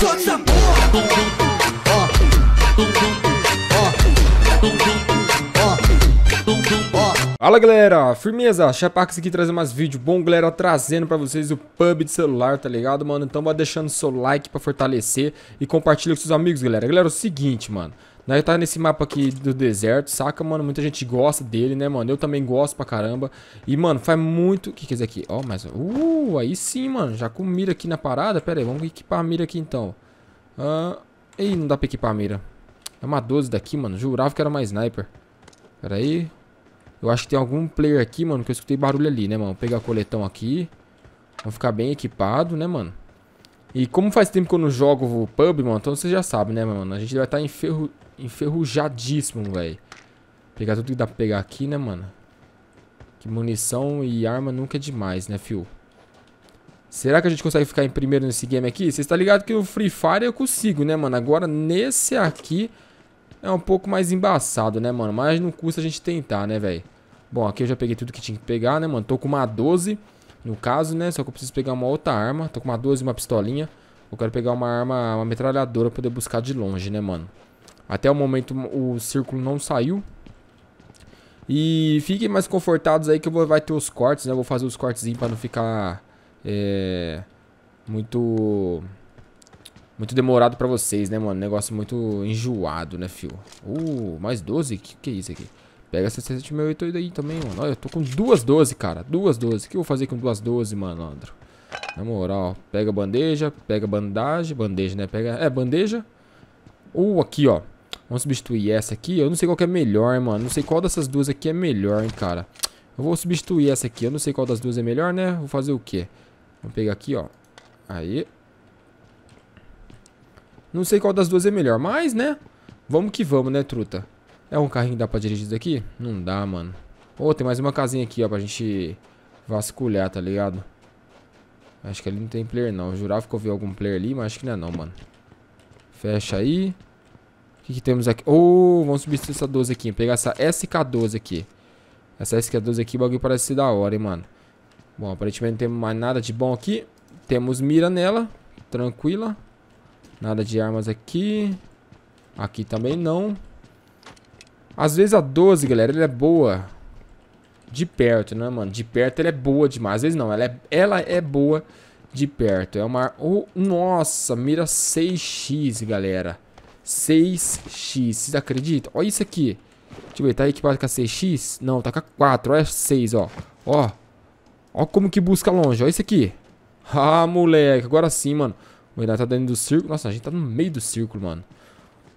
só dessa porra. Fala galera, firmeza, Chapax aqui trazendo mais vídeo bom, galera, trazendo pra vocês o pub de celular, tá ligado, mano? Então vai deixando seu like pra fortalecer e compartilha com seus amigos, galera. Galera, é o seguinte, mano, nós né, tá nesse mapa aqui do deserto, saca, mano? Muita gente gosta dele, né, mano? Eu também gosto pra caramba. E, mano, faz muito... O que que é isso aqui? Ó, oh, mas... Uh, aí sim, mano. Já com mira aqui na parada. Pera aí, vamos equipar a mira aqui, então. Ah... Ih, não dá pra equipar a mira. É uma 12 daqui, mano. Jurava que era uma sniper. Pera aí. Eu acho que tem algum player aqui, mano, que eu escutei barulho ali, né, mano? Vou pegar o coletão aqui. Vamos ficar bem equipado, né, mano? E como faz tempo que eu não jogo o pub, mano, então vocês já sabem, né, mano? A gente vai estar tá enferru enferrujadíssimo, velho. Pegar tudo que dá pra pegar aqui, né, mano? Que munição e arma nunca é demais, né, fio? Será que a gente consegue ficar em primeiro nesse game aqui? Vocês tá ligado que no Free Fire eu consigo, né, mano? Agora, nesse aqui é um pouco mais embaçado, né, mano? Mas não custa a gente tentar, né, velho? Bom, aqui eu já peguei tudo que tinha que pegar, né, mano? Tô com uma 12, no caso, né? Só que eu preciso pegar uma outra arma. Tô com uma 12 e uma pistolinha. Eu quero pegar uma arma, uma metralhadora pra poder buscar de longe, né, mano? Até o momento o círculo não saiu. E fiquem mais confortados aí que eu vou, vai ter os cortes, né? Eu vou fazer os cortezinhos pra não ficar é, muito muito demorado pra vocês, né, mano? Negócio muito enjoado, né, fio? Uh, mais 12? Que que é isso aqui? Pega essa 768 aí também, mano. Olha, eu tô com duas 12, cara. Duas 12. O que eu vou fazer com duas 12, malandro? Na moral, pega bandeja, pega bandagem, bandeja, né? Pega, é, bandeja. Ou uh, aqui, ó. Vamos substituir essa aqui. Eu não sei qual que é melhor, mano. Não sei qual dessas duas aqui é melhor, hein, cara. Eu vou substituir essa aqui. Eu não sei qual das duas é melhor, né? Vou fazer o quê? Vou pegar aqui, ó. Aí. Não sei qual das duas é melhor, mas, né? Vamos que vamos, né, truta? É um carrinho que dá pra dirigir daqui? Não dá, mano. Ô, oh, tem mais uma casinha aqui, ó, pra gente vasculhar, tá ligado? Acho que ali não tem player, não. Eu jurava que eu vi algum player ali, mas acho que não é não, mano. Fecha aí que, que temos aqui? Oh, vamos substituir essa 12 aqui. Pegar essa SK12 aqui. Essa SK12 aqui, o bagulho parece ser da hora, hein, mano. Bom, aparentemente não temos mais nada de bom aqui. Temos mira nela. Tranquila. Nada de armas aqui. Aqui também não. Às vezes a 12, galera, ela é boa. De perto, né, mano? De perto ela é boa demais. Às vezes não, ela é, ela é boa de perto. É uma... Oh, nossa, mira 6x, galera. 6x. Vocês acreditam? Olha isso aqui. Deixa eu ver, tá equipado com a 6x? Não, tá com a 4. Olha a 6, ó. Ó. Ó como que busca longe. Ó isso aqui. Ah, moleque. Agora sim, mano. O Renato tá dentro do círculo. Nossa, a gente tá no meio do círculo, mano.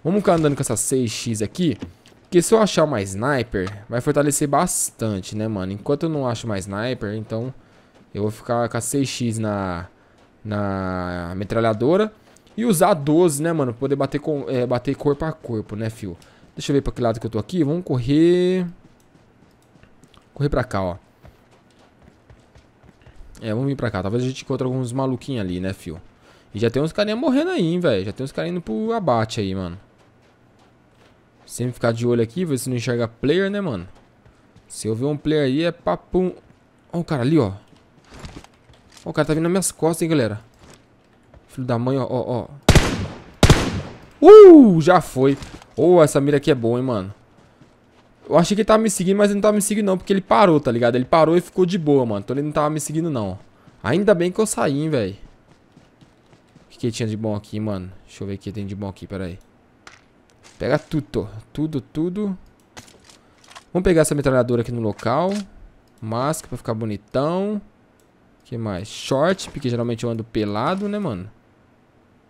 Vamos ficar andando com essa 6x aqui. Porque se eu achar mais sniper, vai fortalecer bastante, né, mano? Enquanto eu não acho mais sniper, então... Eu vou ficar com a 6x na... Na metralhadora. E usar 12, né, mano? Pra poder bater, com, é, bater corpo a corpo, né, fio? Deixa eu ver pra que lado que eu tô aqui. Vamos correr... Correr pra cá, ó. É, vamos vir pra cá. Talvez a gente encontre alguns maluquinhos ali, né, fio? E já tem uns carinha morrendo aí, hein, velho. Já tem uns carinha indo pro abate aí, mano. Sempre ficar de olho aqui, ver se não enxerga player, né, mano? Se eu ver um player aí, é papum. Ó, o cara ali, ó. Ó, o cara tá vindo nas minhas costas, hein, galera. Filho da mãe, ó, ó, ó. Uh, já foi. oh, essa mira aqui é boa, hein, mano. Eu achei que ele tava me seguindo, mas ele não tava me seguindo não, porque ele parou, tá ligado? Ele parou e ficou de boa, mano. Então ele não tava me seguindo não. Ainda bem que eu saí, hein, velho. O que, que tinha de bom aqui, mano? Deixa eu ver o que tem de bom aqui, peraí. Pega tudo, tudo, tudo. Vamos pegar essa metralhadora aqui no local. Máscara pra ficar bonitão. O que mais? Short, porque geralmente eu ando pelado, né, mano?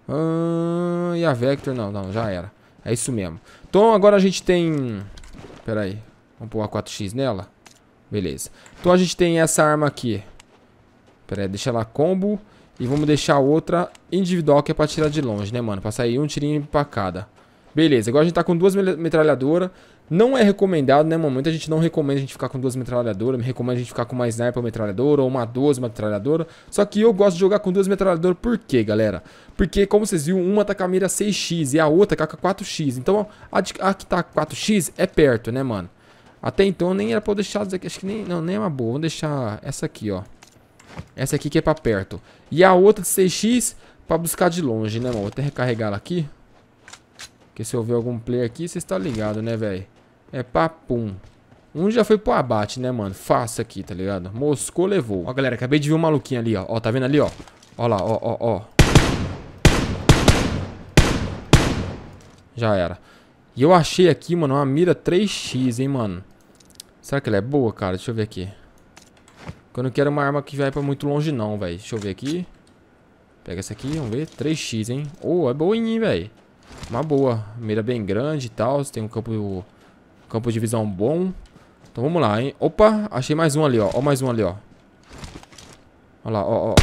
Ah, e a Vector, não, não, já era. É isso mesmo. Então agora a gente tem... Pera aí. Vamos pôr a 4x nela. Beleza. Então a gente tem essa arma aqui. Pera aí, deixa ela combo. E vamos deixar outra individual que é pra tirar de longe, né, mano? Pra sair um tirinho pra cada. Beleza, agora a gente tá com duas metralhadoras. Não é recomendado, né, momento a gente não recomenda a gente ficar com duas metralhadoras, me recomenda a gente ficar com uma sniper metralhadora ou uma 12 metralhadora. Só que eu gosto de jogar com duas metralhadoras por quê, galera? Porque, como vocês viram, uma tá com a mira 6x e a outra tá com a 4x. Então, a, de, a que tá 4x é perto, né, mano? Até então nem era pra eu deixar, acho que nem, não, nem é uma boa, vamos deixar essa aqui, ó. Essa aqui que é pra perto. E a outra de 6x pra buscar de longe, né, mano? Vou até recarregar ela aqui. Porque se eu ver algum player aqui, vocês estão tá ligados, né, velho? É papum. Um já foi pro abate, né, mano? Faça aqui, tá ligado? Moscou levou. Ó, galera, acabei de ver um maluquinho ali, ó. Ó, tá vendo ali, ó? Ó lá, ó, ó, ó. Já era. E eu achei aqui, mano, uma mira 3x, hein, mano. Será que ela é boa, cara? Deixa eu ver aqui. Eu não quero uma arma que vai pra muito longe, não, velho. Deixa eu ver aqui. Pega essa aqui, vamos ver. 3x, hein. Oh, é boinha, hein, velho. Uma boa. Mira bem grande e tal. Tem um campo Campo de visão bom. Então vamos lá, hein? Opa, achei mais um ali, ó. Ó mais um ali, ó. Olha lá, ó, ó.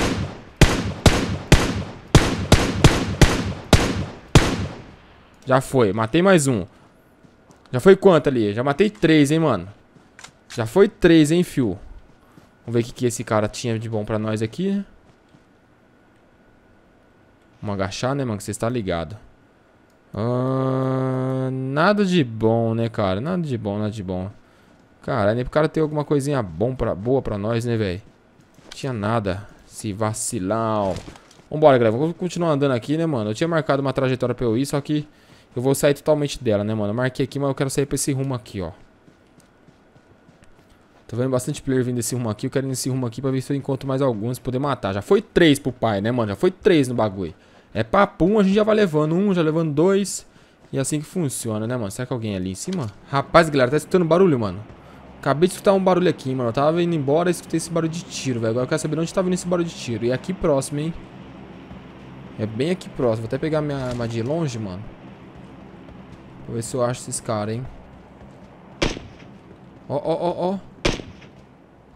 Já foi, matei mais um. Já foi quanto ali? Já matei três, hein, mano. Já foi três, hein, fio. Vamos ver o que, que esse cara tinha de bom pra nós aqui. Vamos agachar, né, mano? Que você está ligado nada de bom, né, cara? Nada de bom, nada de bom. Cara, nem pro cara ter alguma coisinha bom pra, boa pra nós, né, velho? Tinha nada. Se vacilão. Vambora, galera. Vamos continuar andando aqui, né, mano? Eu tinha marcado uma trajetória pra eu ir, só que eu vou sair totalmente dela, né, mano? Eu marquei aqui, mas eu quero sair pra esse rumo aqui, ó. Tô vendo bastante player vindo desse rumo aqui. Eu quero ir nesse rumo aqui pra ver se eu encontro mais alguns pra poder matar. Já foi três pro pai, né, mano? Já foi três no bagulho. É papum, a gente já vai levando um, já levando dois. E é assim que funciona, né, mano? Será que alguém é ali em cima? Rapaz, galera, tá escutando barulho, mano. Acabei de escutar um barulho aqui, mano. Eu tava indo embora e escutei esse barulho de tiro, velho. Agora eu quero saber onde tá vindo esse barulho de tiro. E é aqui próximo, hein? É bem aqui próximo. Vou até pegar minha arma de longe, mano. Vou ver se eu acho esses caras, hein. Ó, ó, ó, ó.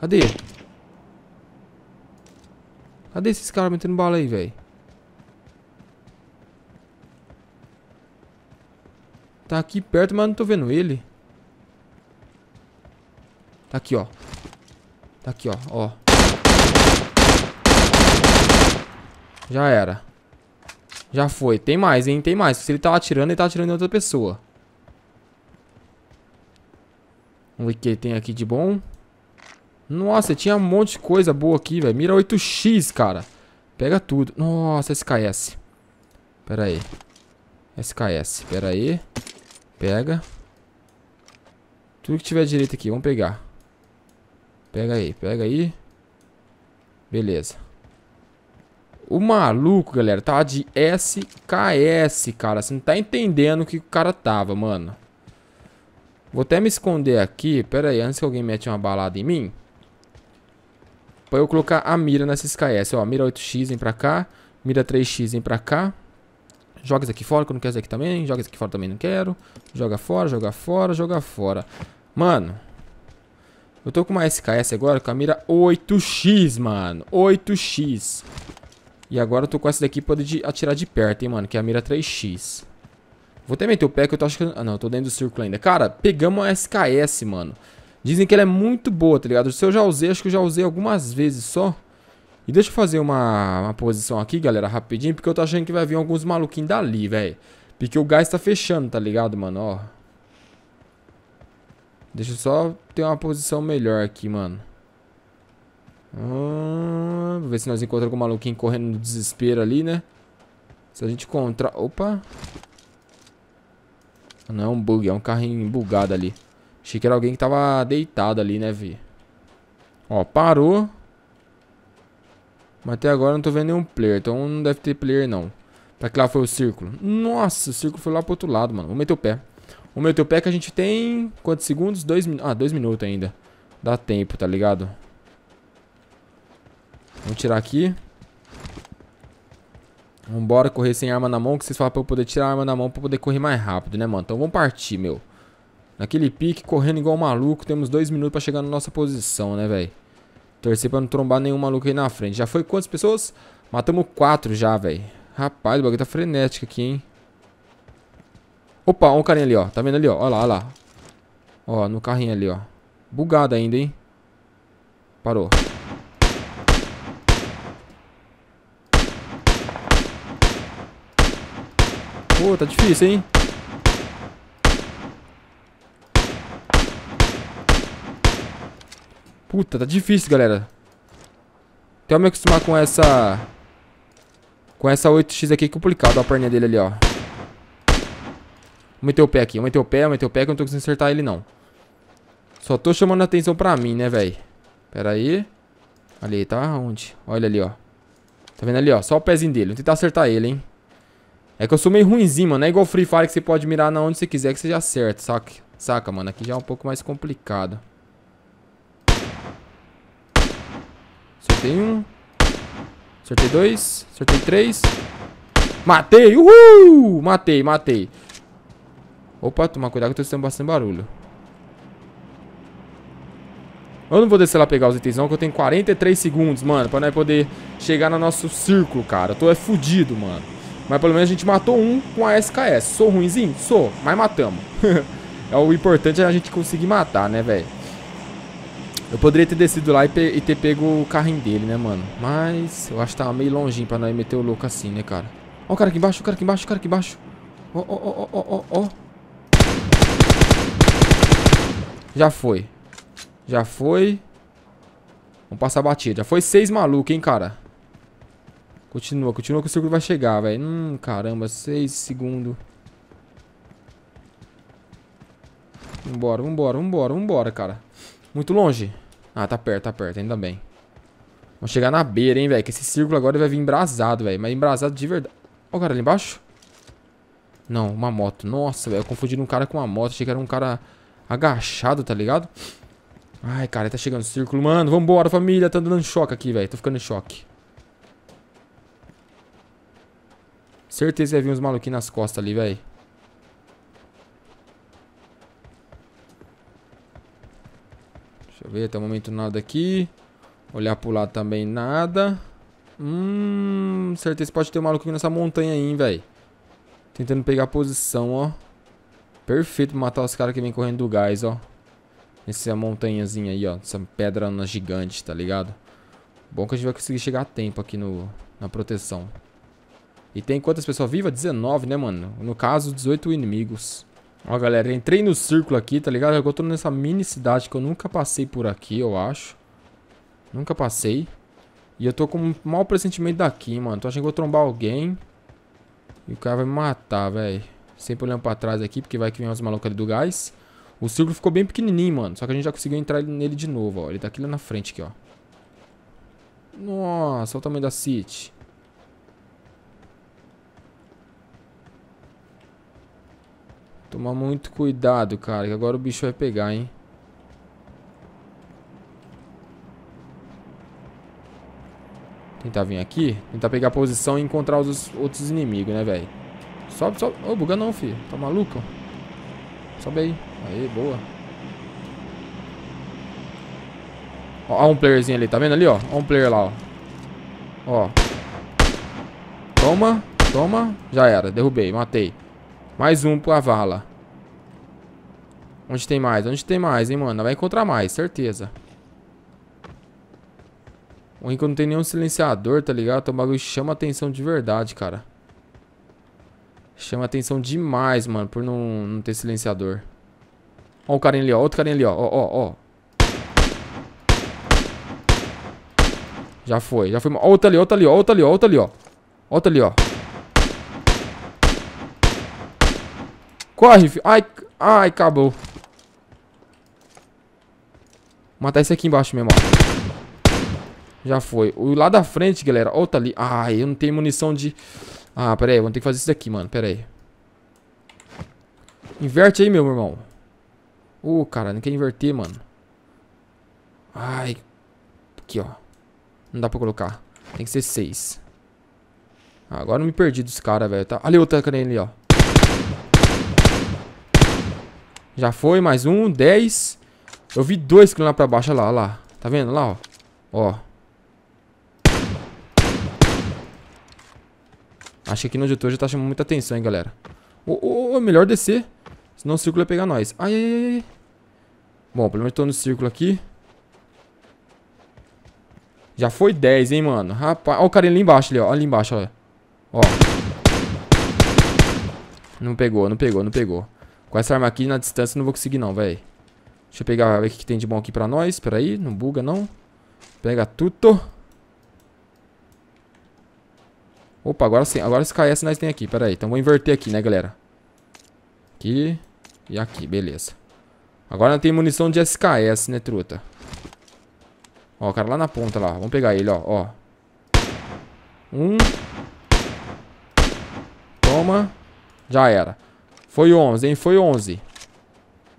Cadê? Cadê esses caras metendo bala aí, velho? Tá aqui perto, mas não tô vendo ele. Tá aqui, ó. Tá aqui, ó. Ó. Já era. Já foi. Tem mais, hein? Tem mais. Se ele tava tá atirando, ele tá atirando em outra pessoa. Vamos ver o que tem aqui de bom. Nossa, tinha um monte de coisa boa aqui, velho. Mira 8x, cara. Pega tudo. Nossa, SKS. Pera aí. SKS, pera aí. Pega. Tudo que tiver direito aqui, vamos pegar. Pega aí, pega aí. Beleza. O maluco, galera, tava tá de SKS, cara. Você não tá entendendo o que o cara tava, mano. Vou até me esconder aqui. Pera aí, antes que alguém mete uma balada em mim. Pra eu colocar a mira nessa SKS. Ó, mira 8x, vem pra cá. Mira 3x, vem pra cá. Joga isso aqui fora, que eu não quero isso aqui também. Joga isso aqui fora também, não quero. Joga fora, joga fora, joga fora. Mano, eu tô com uma SKS agora com a mira 8x, mano. 8x. E agora eu tô com essa daqui pra poder atirar de perto, hein, mano. Que é a mira 3x. Vou até meter o pé que eu tô achando... Ah, não. Eu tô dentro do círculo ainda. Cara, pegamos uma SKS, mano. Dizem que ela é muito boa, tá ligado? Se eu já usei, acho que eu já usei algumas vezes só. E deixa eu fazer uma, uma posição aqui, galera, rapidinho, porque eu tô achando que vai vir alguns maluquinhos dali, velho. Porque o gás tá fechando, tá ligado, mano? Ó. Deixa eu só ter uma posição melhor aqui, mano. Hum, vou ver se nós encontramos algum maluquinho correndo no desespero ali, né? Se a gente encontrar... Opa! Não, é um bug. É um carrinho bugado ali. Achei que era alguém que tava deitado ali, né, vi? Ó, parou. Mas até agora não tô vendo nenhum player, então não deve ter player não. Pra que lá foi o círculo? Nossa, o círculo foi lá pro outro lado, mano. Vou meter o pé. Vou meter o pé que a gente tem... Quantos segundos? Dois minutos. Ah, dois minutos ainda. Dá tempo, tá ligado? Vamos tirar aqui. Vambora correr sem arma na mão, que vocês falam pra eu poder tirar a arma na mão pra poder correr mais rápido, né, mano? Então vamos partir, meu. Naquele pique, correndo igual maluco, temos dois minutos pra chegar na nossa posição, né, velho? Torcer pra não trombar nenhum maluco aí na frente. Já foi quantas pessoas? Matamos quatro já, velho. Rapaz, o bagulho tá frenético aqui, hein? Opa, ó um carinha ali, ó. Tá vendo ali, ó? Olha lá, ó lá. Ó, no carrinho ali, ó. Bugado ainda, hein? Parou. Pô, tá difícil, hein? Puta, tá difícil, galera. Até então eu me acostumar com essa... Com essa 8x aqui complicado. a perninha dele ali, ó. Vou meter o pé aqui. Vou meter o pé, vou meter o pé que eu não tô conseguindo acertar ele, não. Só tô chamando a atenção pra mim, né, velho? Pera aí. Ali, tá onde? Olha ali, ó. Tá vendo ali, ó? Só o pezinho dele. Vou tentar acertar ele, hein? É que eu sou meio ruimzinho, mano. Não é igual Free Fire que você pode mirar na onde você quiser que você já acerta, saca? Saca, mano? Aqui já é um pouco mais complicado. Acertei um. Acertei dois. Acertei três. Matei! Uhul! Matei, matei. Opa, toma cuidado que eu tô sentindo bastante barulho. Eu não vou descer lá pegar os itens não, que eu tenho 43 segundos, mano, pra nós poder chegar no nosso círculo, cara. Eu tô é fudido, mano. Mas pelo menos a gente matou um com a SKS. Sou ruimzinho? Sou, mas matamos. É o importante é a gente conseguir matar, né, velho? Eu poderia ter descido lá e, pe e ter pego o carrinho dele, né, mano? Mas eu acho que tava meio longinho pra não ir meter o louco assim, né, cara? Ó o cara aqui embaixo, o cara aqui embaixo, o cara aqui embaixo. Ó, ó, ó, ó, ó, ó. Já foi. Já foi. Vamos passar a batida. Já foi seis malucos, hein, cara? Continua, continua que o círculo vai chegar, velho. Hum, caramba, seis segundos. Vambora, vambora, vambora, vambora, cara. Muito longe. Ah, tá perto, tá perto, ainda bem. Vamos chegar na beira, hein, velho. Que esse círculo agora vai vir embrasado, velho. Mas embrasado de verdade. Ó o cara ali embaixo. Não, uma moto. Nossa, velho. Eu confundi um cara com uma moto. Achei que era um cara agachado, tá ligado? Ai, cara, tá chegando o círculo. Mano, vambora, família. Tá dando choque aqui, velho. Tô ficando em choque. Certeza vai vir uns maluquinhos nas costas ali, velho. eu ver, até o momento nada aqui. Olhar pro lado também nada. Hum, certeza pode ter um maluco aqui nessa montanha aí, velho. Tentando pegar a posição, ó. Perfeito pra matar os caras que vem correndo do gás, ó. Essa é montanhazinha aí, ó. Essa pedra gigante, tá ligado? Bom que a gente vai conseguir chegar a tempo aqui no, na proteção. E tem quantas pessoas vivas? 19, né, mano? No caso, 18 inimigos. Ó, galera, entrei no círculo aqui, tá ligado? Agora eu tô nessa mini cidade que eu nunca passei por aqui, eu acho. Nunca passei. E eu tô com um mau pressentimento daqui, mano. Tô achando que vou trombar alguém. E o cara vai me matar, velho. Sempre olhando pra trás aqui, porque vai que vem uns malucos ali do gás. O círculo ficou bem pequenininho, mano. Só que a gente já conseguiu entrar nele de novo, ó. Ele tá aqui lá na frente, aqui, ó. Nossa, olha o tamanho da City. Tomar muito cuidado, cara, que agora o bicho vai pegar, hein? Tentar vir aqui. Tentar pegar a posição e encontrar os outros inimigos, né, velho? Sobe, sobe. Ô, oh, buga não, filho. Tá maluco? Sobe aí. Aí, boa. Ó, ó um playerzinho ali. Tá vendo ali, ó? Ó um player lá, ó. Ó. Toma. Toma. Já era. Derrubei. Matei. Mais um pra vala. Onde tem mais? Onde tem mais, hein, mano? Vai encontrar mais, certeza. O Rico não tem nenhum silenciador, tá ligado? Então o bagulho chama atenção de verdade, cara. Chama atenção demais, mano, por não, não ter silenciador. Ó o carinha ali, ó. Outro carinha ali, ó. Ó, ó, ó. Já foi, já foi. Ó, outro ali, outro ali, ó. Outro ali, ó. Outro ali, ó. Outro ali, ó. Corre, filho. Ai, ai, acabou. Vou matar esse aqui embaixo mesmo, ó. Já foi. O lá da frente, galera. Ó, tá ali. Ai, eu não tenho munição de... Ah, pera aí. Vamos ter que fazer isso daqui, mano. Pera aí. Inverte aí, meu irmão. Ô, uh, cara, não quer inverter, mano. Ai. Aqui, ó. Não dá pra colocar. Tem que ser seis. Ah, agora eu me perdi dos caras, velho. Tá... Ali outra carinha ali, ó. Já foi, mais um, 10. Eu vi dois que lá pra baixo, olha lá, olha lá. Tá vendo? lá, ó. Ó. Acho que aqui no editor já tá chamando muita atenção, hein, galera. Ô, ô, ô, melhor descer. Senão o círculo vai pegar nós. Ai, ai, ai. Bom, pelo menos tô no círculo aqui. Já foi 10, hein, mano. Rapaz, ó o carinha ali embaixo, ali, ó. Ali embaixo, olha. Ó. Não pegou, não pegou, não pegou. Com essa arma aqui na distância não vou conseguir não, velho. Deixa eu pegar o que tem de bom aqui pra nós. Pera aí, não buga não. Pega tudo. Opa, agora sim. Agora esse KS nós tem aqui. Pera aí. Então vou inverter aqui, né, galera? Aqui e aqui. Beleza. Agora tem munição de SKS, né, truta? Ó, o cara lá na ponta lá. Vamos pegar ele, ó. ó. Um. Toma. Já era. Foi 11, hein? Foi 11.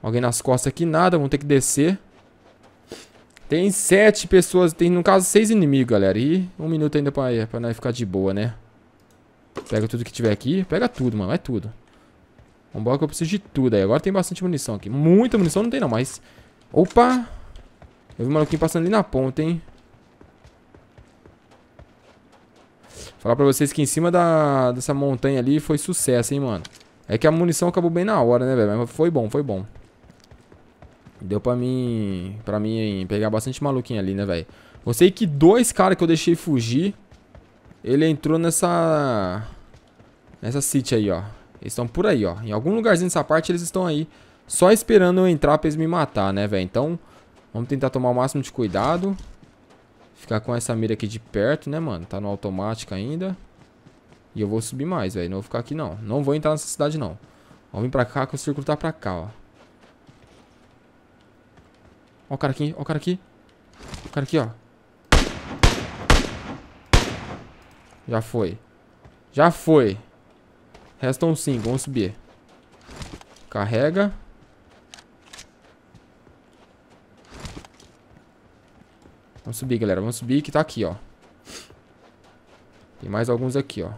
Alguém nas costas aqui, nada. Vamos ter que descer. Tem sete pessoas, tem no caso seis inimigos, galera. E um minuto ainda pra, pra nós ficar de boa, né? Pega tudo que tiver aqui. Pega tudo, mano. É tudo. Vambora que eu preciso de tudo aí. Agora tem bastante munição aqui. Muita munição não tem não, mas... Opa! Eu vi um maluquinho passando ali na ponta, hein? Falar pra vocês que em cima da, dessa montanha ali foi sucesso, hein, mano. É que a munição acabou bem na hora, né, velho? Mas foi bom, foi bom. Deu pra mim... Pra mim pegar bastante maluquinho ali, né, velho? Eu sei que dois caras que eu deixei fugir... Ele entrou nessa... Nessa city aí, ó. Eles estão por aí, ó. Em algum lugarzinho dessa parte, eles estão aí. Só esperando eu entrar pra eles me matar, né, velho? Então, vamos tentar tomar o máximo de cuidado. Ficar com essa mira aqui de perto, né, mano? Tá no automático ainda. E eu vou subir mais, velho. Não vou ficar aqui, não. Não vou entrar nessa cidade, não. Ó, vem pra cá que o círculo tá pra cá, ó. Ó o cara aqui, ó o cara aqui. O cara aqui, ó. Já foi. Já foi. Restam cinco, vamos subir. Carrega. Vamos subir, galera. Vamos subir que tá aqui, ó. Tem mais alguns aqui, ó.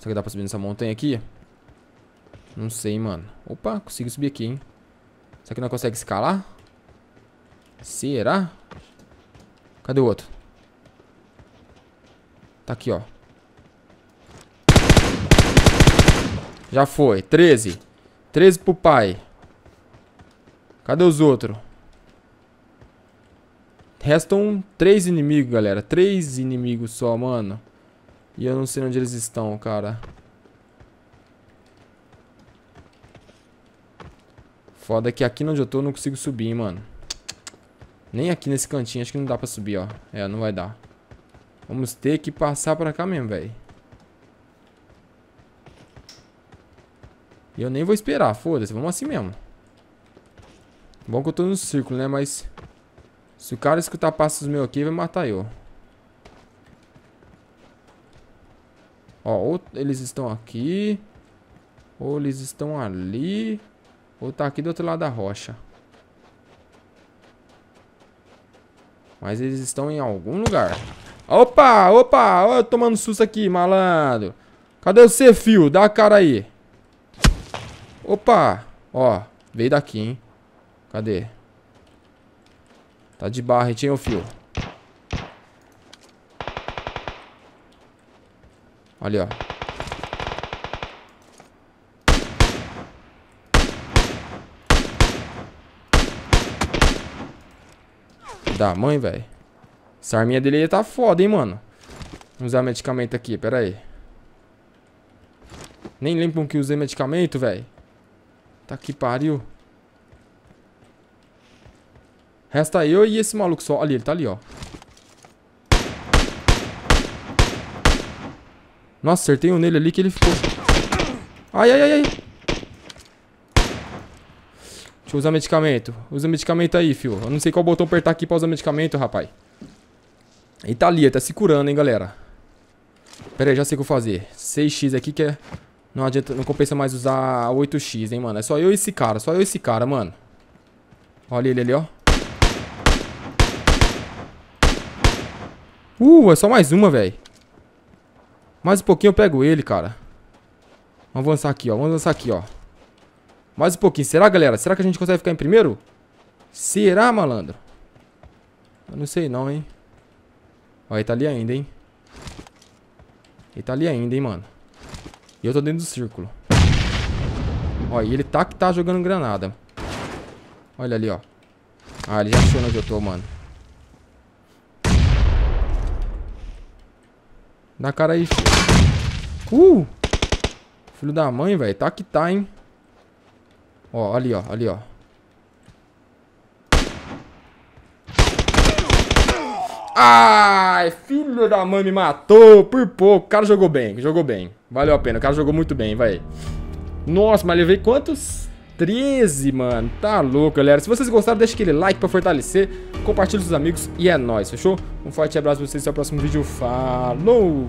Será que dá pra subir nessa montanha aqui? Não sei, mano. Opa, consigo subir aqui, hein? Será que não consegue escalar? Será? Cadê o outro? Tá aqui, ó. Já foi. 13. 13 pro pai. Cadê os outros? Restam três inimigos, galera. Três inimigos só, mano. E eu não sei onde eles estão, cara. Foda é que aqui onde eu tô eu não consigo subir, mano. Nem aqui nesse cantinho. Acho que não dá pra subir, ó. É, não vai dar. Vamos ter que passar pra cá mesmo, velho. E eu nem vou esperar, foda-se. Vamos assim mesmo. Bom que eu tô no círculo, né? Mas se o cara escutar passos meus aqui, vai matar eu. Ó, ou eles estão aqui. Ou eles estão ali. Ou tá aqui do outro lado da rocha. Mas eles estão em algum lugar. Opa, opa, ó, tomando susto aqui, malandro. Cadê você, fio? Dá a cara aí. Opa, ó, veio daqui, hein. Cadê? Tá de barra, hein, fio. Ali, ó. Da mãe, velho. Essa arminha dele tá foda, hein, mano. Vamos usar medicamento aqui, pera aí. Nem lembram que usei medicamento, velho. Tá que pariu. Resta eu e esse maluco só. Ali, ele tá ali, ó. Nossa, acertei um nele ali que ele ficou... Ai, ai, ai, ai. Deixa eu usar medicamento. Usa medicamento aí, fio. Eu não sei qual botão apertar aqui pra usar medicamento, rapaz. Ele tá ali, tá se curando, hein, galera. Pera aí, já sei o que eu fazer. 6x aqui que é... Não adianta, não compensa mais usar 8x, hein, mano. É só eu e esse cara, só eu e esse cara, mano. Olha ele ali, ó. Uh, é só mais uma, velho. Mais um pouquinho eu pego ele, cara. Vamos avançar aqui, ó. Vamos avançar aqui, ó. Mais um pouquinho. Será, galera? Será que a gente consegue ficar em primeiro? Será, malandro? Eu não sei não, hein. Ó, ele tá ali ainda, hein. Ele tá ali ainda, hein, mano. E eu tô dentro do círculo. Ó, e ele tá que tá jogando granada. Olha ali, ó. Ah, ele já achou onde eu tô, mano. Dá cara aí, filho. Uh! Filho da mãe, velho. Tá que tá, hein? Ó, ali, ó. Ali, ó. Ai, filho da mãe me matou por pouco. O cara jogou bem, jogou bem. Valeu a pena. O cara jogou muito bem, vai. Nossa, mas levei quantos? 13, mano. Tá louco, galera. Se vocês gostaram, deixa aquele like pra fortalecer. Compartilha com os amigos e é nóis, fechou? Um forte abraço pra vocês. Até o próximo vídeo. Falou!